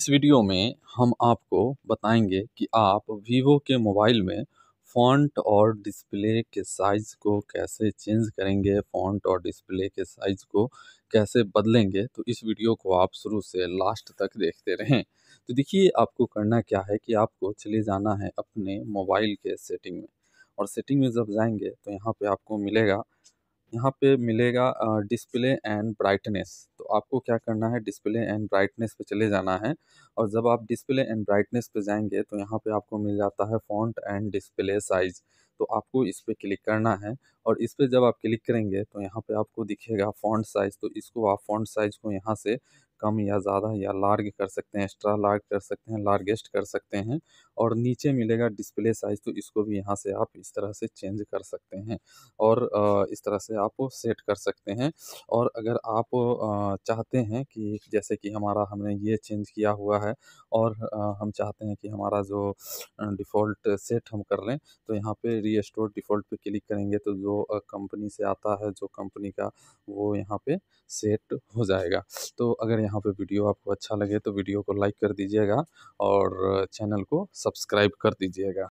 इस वीडियो में हम आपको बताएंगे कि आप वीवो के मोबाइल में फॉन्ट और डिस्प्ले के साइज़ को कैसे चेंज करेंगे फॉन्ट और डिस्प्ले के साइज़ को कैसे बदलेंगे तो इस वीडियो को आप शुरू से लास्ट तक देखते रहें तो देखिए आपको करना क्या है कि आपको चले जाना है अपने मोबाइल के सेटिंग में और सेटिंग में जब जाएंगे तो यहाँ पे आपको मिलेगा यहाँ पे मिलेगा डिस्प्ले एंड ब्राइटनेस आपको क्या करना है डिस्प्ले एंड ब्राइटनेस पे चले जाना है और जब आप डिस्प्ले एंड ब्राइटनेस पे जाएंगे तो यहाँ पे आपको मिल जाता है फॉन्ट एंड डिस्प्ले साइज़ तो आपको इस पर क्लिक करना है और इस पर जब आप क्लिक करेंगे तो यहाँ पे आपको दिखेगा फॉन्ट साइज़ तो इसको आप फॉन्ट साइज़ को यहाँ से कम या ज़्यादा या लार्ग कर सकते हैं एक्स्ट्रा लार्ज कर सकते हैं लार्गेस्ट कर सकते हैं और नीचे मिलेगा डिस्प्ले साइज़ तो इसको भी यहाँ से आप इस तरह से चेंज कर सकते हैं और इस तरह से आप सेट कर सकते हैं और अगर आप चाहते हैं कि जैसे कि हमारा हमने ये चेंज किया हुआ है और हम चाहते हैं कि हमारा जो डिफ़ॉल्ट सेट हम कर लें तो यहाँ पे रीस्टोर डिफ़ॉल्ट पे क्लिक करेंगे तो जो कंपनी से आता है जो कंपनी का वो यहाँ पे सेट हो जाएगा तो अगर यहाँ पे वीडियो आपको अच्छा लगे तो वीडियो को लाइक कर दीजिएगा और चैनल को सब्सक्राइब कर दीजिएगा